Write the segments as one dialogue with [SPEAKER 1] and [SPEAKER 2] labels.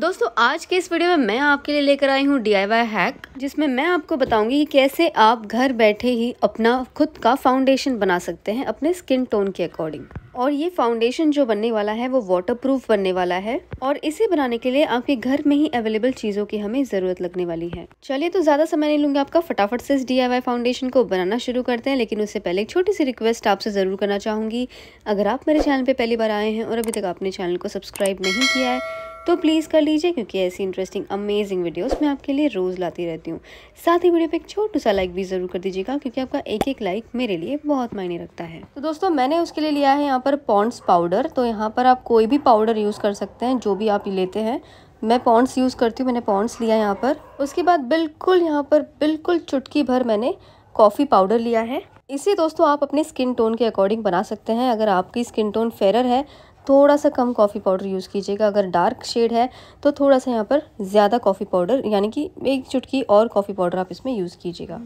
[SPEAKER 1] दोस्तों आज के इस वीडियो में मैं आपके लिए लेकर आई हूँ डी हैक जिसमें मैं आपको बताऊंगी कि कैसे आप घर बैठे ही अपना खुद का फाउंडेशन बना सकते हैं अपने स्किन टोन के अकॉर्डिंग और ये फाउंडेशन जो बनने वाला है वो वाटरप्रूफ बनने वाला है और इसे बनाने के लिए आपके घर में ही अवेलेबल चीज़ों की हमें ज़रूरत लगने वाली है चलिए तो ज़्यादा समय नहीं लूंगी आपका फटाफट से इस डी फाउंडेशन को बनाना शुरू करते हैं लेकिन उससे पहले एक छोटी सी रिक्वेस्ट आपसे ज़रूर करना चाहूंगी अगर आप मेरे चैनल पर पहली बार आए हैं और अभी तक आपने चैनल को सब्सक्राइब नहीं किया है तो प्लीज़ कर लीजिए क्योंकि ऐसी इंटरेस्टिंग अमेजिंग वीडियोस मैं आपके लिए रोज़ लाती रहती हूँ साथ ही वीडियो पर एक छोटू सा लाइक भी ज़रूर कर दीजिएगा क्योंकि आपका एक एक लाइक मेरे लिए बहुत मायने रखता है तो दोस्तों मैंने उसके लिए लिया है यहाँ पर पॉन्ट्स पाउडर तो यहाँ पर आप कोई भी पाउडर यूज़ कर सकते हैं जो भी आप लेते हैं मैं पॉन्ट्स यूज़ करती हूँ मैंने पॉन्ट्स लिया यहाँ पर उसके बाद बिल्कुल यहाँ पर बिल्कुल चुटकी भर मैंने कॉफ़ी पाउडर लिया है इसे दोस्तों आप अपने स्किन टोन के अकॉर्डिंग बना सकते हैं अगर आपकी स्किन टोन फेरर है थोड़ा सा कम कॉफ़ी पाउडर यूज़ कीजिएगा अगर डार्क शेड है तो थोड़ा सा यहाँ पर ज़्यादा कॉफ़ी पाउडर यानी कि एक चुटकी और कॉफ़ी पाउडर आप इसमें यूज़ कीजिएगा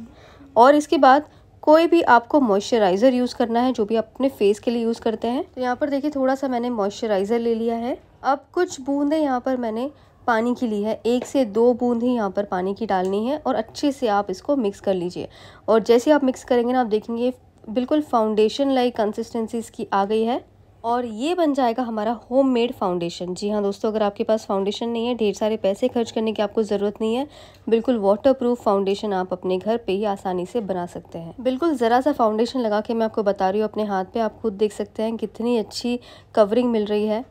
[SPEAKER 1] और इसके बाद कोई भी आपको मॉइस्चराइज़र यूज़ करना है जो भी आप अपने फेस के लिए यूज़ करते हैं तो यहाँ पर देखिए थोड़ा सा मैंने मॉइस्चराइज़र ले लिया है अब कुछ बूंदें यहाँ पर मैंने पानी की ली है एक से दो बूंद ही यहाँ पर पानी की डालनी है और अच्छे से आप इसको मिक्स कर लीजिए और जैसे आप मिक्स करेंगे ना आप देखेंगे बिल्कुल फाउंडेशन लाइक कंसिस्टेंसी इसकी आ गई है और ये बन जाएगा हमारा होममेड फाउंडेशन जी हाँ दोस्तों अगर आपके पास फाउंडेशन नहीं है ढेर सारे पैसे खर्च करने की आपको ज़रूरत नहीं है बिल्कुल वाटरप्रूफ फाउंडेशन आप अपने घर पे ही आसानी से बना सकते हैं बिल्कुल ज़रा सा फाउंडेशन लगा के मैं आपको बता रही हूँ अपने हाथ पे आप खुद देख सकते हैं कितनी अच्छी कवरिंग मिल रही है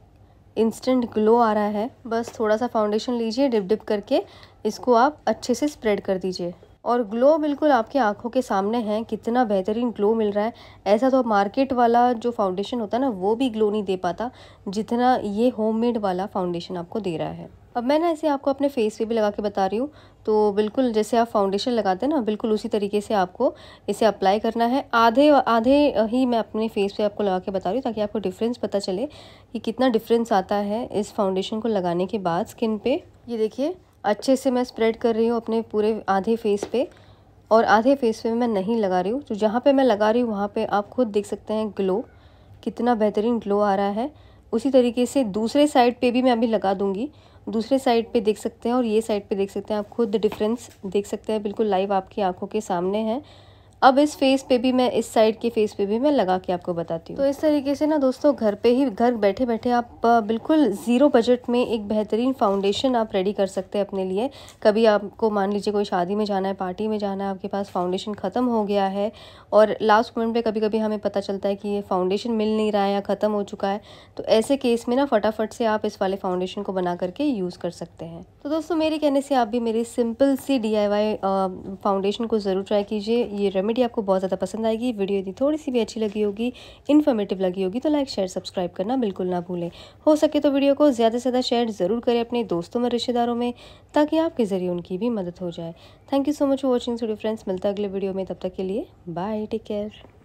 [SPEAKER 1] इंस्टेंट ग्लो आ रहा है बस थोड़ा सा फाउंडेशन लीजिए डिप डिप करके इसको आप अच्छे से स्प्रेड कर दीजिए और ग्लो बिल्कुल आपकी आंखों के सामने है कितना बेहतरीन ग्लो मिल रहा है ऐसा तो मार्केट वाला जो फाउंडेशन होता है ना वो भी ग्लो नहीं दे पाता जितना ये होममेड वाला फाउंडेशन आपको दे रहा है अब मैं ना इसे आपको अपने फेस पे भी लगा के बता रही हूँ तो बिल्कुल जैसे आप फाउंडेशन लगाते हैं ना बिल्कुल उसी तरीके से आपको इसे अप्लाई करना है आधे आधे ही मैं अपने फेस पे आपको लगा के बता रही हूँ ताकि आपको डिफरेंस पता चले कि कितना डिफरेंस आता है इस फाउंडेशन को लगाने के बाद स्किन पे ये देखिए अच्छे से मैं स्प्रेड कर रही हूँ अपने पूरे आधे फेस पे और आधे फेस पे मैं नहीं लगा रही हूँ जो तो जहाँ पे मैं लगा रही हूँ वहाँ पे आप खुद देख सकते हैं ग्लो कितना बेहतरीन ग्लो आ रहा है उसी तरीके से दूसरे साइड पे भी मैं अभी लगा दूँगी दूसरे साइड पे देख सकते हैं और ये साइड पे देख सकते हैं आप खुद डिफरेंस देख सकते हैं बिल्कुल लाइव आपकी आंखों के सामने है अब इस फेस पे भी मैं इस साइड के फेस पे भी मैं लगा के आपको बताती हूँ तो इस तरीके से ना दोस्तों घर पे ही घर बैठे बैठे आप बिल्कुल ज़ीरो बजट में एक बेहतरीन फाउंडेशन आप रेडी कर सकते हैं अपने लिए कभी आपको मान लीजिए कोई शादी में जाना है पार्टी में जाना है आपके पास फाउंडेशन ख़त्म हो गया है और लास्ट मोमेंट पर कभी कभी हमें पता चलता है कि ये फाउंडेशन मिल नहीं रहा है या ख़त्म हो चुका है तो ऐसे केस में ना फटाफट से आप इस वाले फाउंडेशन को बना करके यूज़ कर सकते हैं तो दोस्तों मेरे कहने से आप भी मेरी सिंपल सी डी फाउंडेशन को ज़रूर ट्राई कीजिए ये रेमेडी आपको बहुत ज़्यादा पसंद आएगी वीडियो यदि थोड़ी सी भी अच्छी लगी होगी इन्फॉर्मेटिव लगी होगी तो लाइक शेयर सब्सक्राइब करना बिल्कुल ना भूलें हो सके तो वीडियो को ज़्यादा से ज़्यादा शेयर ज़रूर करें अपने दोस्तों में रिश्तेदारों में ताकि आपके ज़रिए उनकी भी मदद हो जाए thank you so much for watching सूडियो फ्रेंड्स मिलता है अगले वीडियो में तब तक के लिए बाय टेक केयर